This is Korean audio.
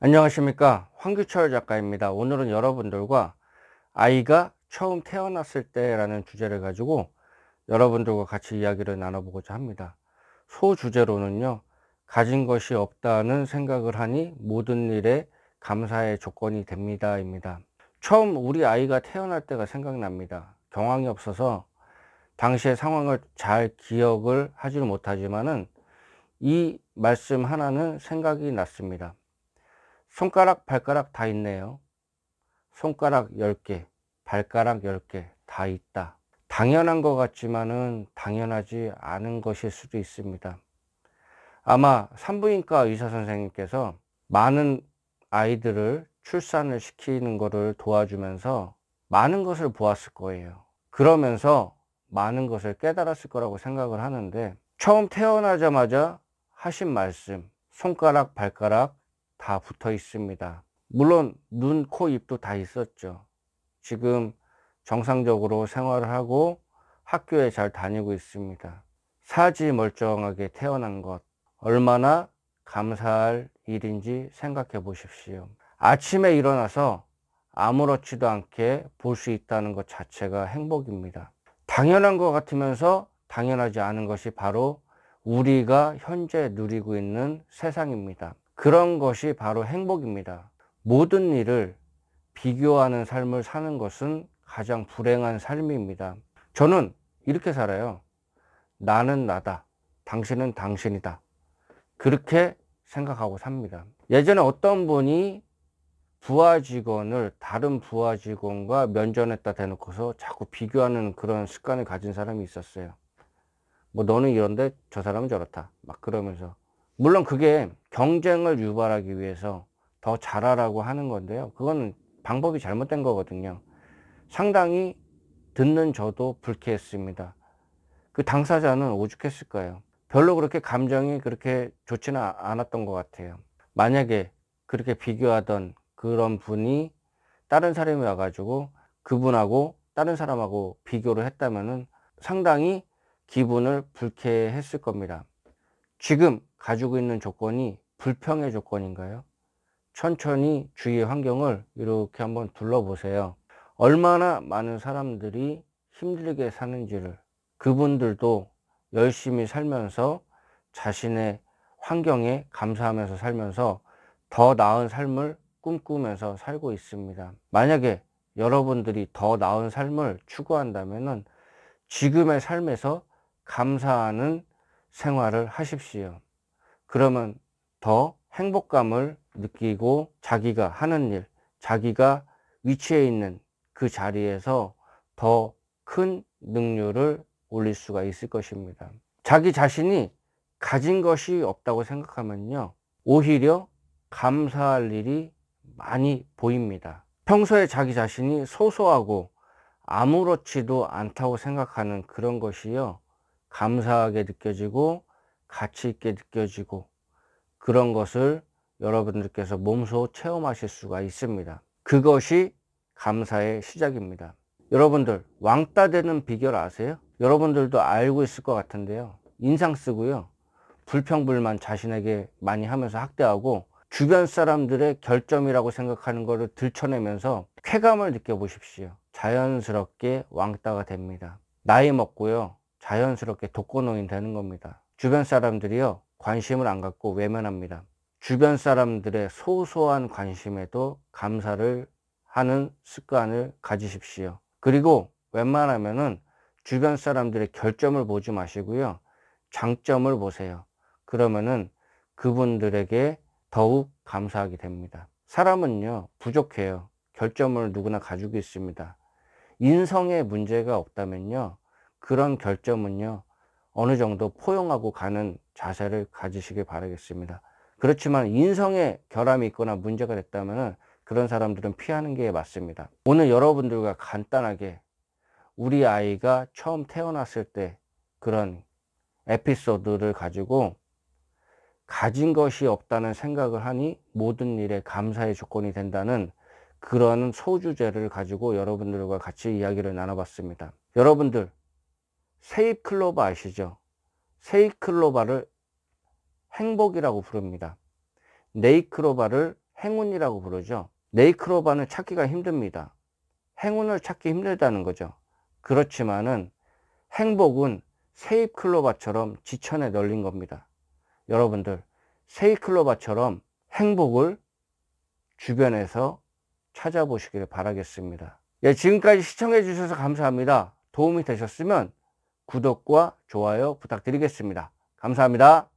안녕하십니까 황규철 작가입니다 오늘은 여러분들과 아이가 처음 태어났을 때 라는 주제를 가지고 여러분들과 같이 이야기를 나눠보고자 합니다 소주제로는요 가진 것이 없다는 생각을 하니 모든 일에 감사의 조건이 됩니다 입니다 처음 우리 아이가 태어날 때가 생각납니다 경황이 없어서 당시의 상황을 잘 기억을 하지는 못하지만은 이 말씀 하나는 생각이 났습니다 손가락, 발가락 다 있네요. 손가락 10개, 발가락 10개 다 있다. 당연한 것 같지만은 당연하지 않은 것일 수도 있습니다. 아마 산부인과 의사 선생님께서 많은 아이들을 출산을 시키는 것을 도와주면서 많은 것을 보았을 거예요. 그러면서 많은 것을 깨달았을 거라고 생각을 하는데 처음 태어나자마자 하신 말씀 손가락 발가락 다 붙어 있습니다. 물론 눈, 코, 입도 다 있었죠. 지금 정상적으로 생활을 하고 학교에 잘 다니고 있습니다. 사지 멀쩡하게 태어난 것 얼마나 감사할 일인지 생각해 보십시오. 아침에 일어나서 아무렇지도 않게 볼 수 있다는 것 자체가 행복입니다. 당연한 것 같으면서 당연하지 않은 것이 바로 우리가 현재 누리고 있는 세상입니다. 그런 것이 바로 행복입니다. 모든 일을 비교하는 삶을 사는 것은 가장 불행한 삶입니다. 저는 이렇게 살아요. 나는 나다. 당신은 당신이다. 그렇게 생각하고 삽니다. 예전에 어떤 분이 부하 직원을 다른 부하 직원과 면전에다 대놓고서 자꾸 비교하는 그런 습관을 가진 사람이 있었어요. 뭐 너는 이런데 저 사람은 저렇다. 막 그러면서 물론 그게 경쟁을 유발하기 위해서 더 잘하라고 하는 건데요. 그건 방법이 잘못된 거거든요. 상당히 듣는 저도 불쾌했습니다. 그 당사자는 오죽했을 까요 별로 그렇게 감정이 그렇게 좋지는 아, 않았던 것 같아요. 만약에 그렇게 비교하던 그런 분이 다른 사람이 와가지고 그분하고 다른 사람하고 비교를 했다면은 상당히 기분을 불쾌했을 겁니다. 지금 가지고 있는 조건이 불평의 조건인가요? 천천히 주위의 환경을 이렇게 한번 둘러보세요. 얼마나 많은 사람들이 힘들게 사는지를 그분들도 열심히 살면서 자신의 환경에 감사하면서 살면서 더 나은 삶을 꿈꾸면서 살고 있습니다. 만약에 여러분들이 더 나은 삶을 추구한다면 지금의 삶에서 감사하는 생활을 하십시오. 그러면 더 행복감을 느끼고 자기가 하는 일, 자기가 위치해 있는 그 자리에서 더 큰 능률을 올릴 수가 있을 것입니다. 자기 자신이 가진 것이 없다고 생각하면요. 오히려 감사할 일이 많이 보입니다. 평소에 자기 자신이 소소하고 아무렇지도 않다고 생각하는 그런 것이요. 감사하게 느껴지고 가치 있게 느껴지고 그런 것을 여러분들께서 몸소 체험하실 수가 있습니다. 그것이 감사의 시작입니다. 여러분들 왕따 되는 비결 아세요? 여러분들도 알고 있을 것 같은데요. 인상 쓰고요. 불평불만 자신에게 많이 하면서 학대하고 주변 사람들의 결점이라고 생각하는 것을 들춰내면서 쾌감을 느껴보십시오. 자연스럽게 왕따가 됩니다. 나이 먹고요. 자연스럽게 독거노인 되는 겁니다. 주변 사람들이요 관심을 안 갖고 외면합니다. 주변 사람들의 소소한 관심에도 감사를 하는 습관을 가지십시오. 그리고 웬만하면은 주변 사람들의 결점을 보지 마시고요. 장점을 보세요. 그러면은 그분들에게 더욱 감사하게 됩니다. 사람은요, 부족해요. 결점을 누구나 가지고 있습니다. 인성에 문제가 없다면요, 그런 결점은요, 어느 정도 포용하고 가는 자세를 가지시길 바라겠습니다. 그렇지만 인성에 결함이 있거나 문제가 됐다면 그런 사람들은 피하는 게 맞습니다. 오늘 여러분들과 간단하게 우리 아이가 처음 태어났을 때 그런 에피소드를 가지고 가진 것이 없다는 생각을 하니 모든 일에 감사의 조건이 된다는 그런 소주제를 가지고 여러분들과 같이 이야기를 나눠봤습니다. 여러분들 세잎 클로바 아시죠? 세잎 클로바를 행복이라고 부릅니다. 네이클로바를 행운이라고 부르죠. 네이클로바는 찾기가 힘듭니다. 행운을 찾기 힘들다는 거죠. 그렇지만은 행복은 세잎클로바처럼 지천에 널린 겁니다. 여러분들 세잎클로바처럼 행복을 주변에서 찾아보시길 바라겠습니다. 예, 지금까지 시청해 주셔서 감사합니다. 도움이 되셨으면 구독과 좋아요 부탁드리겠습니다. 감사합니다.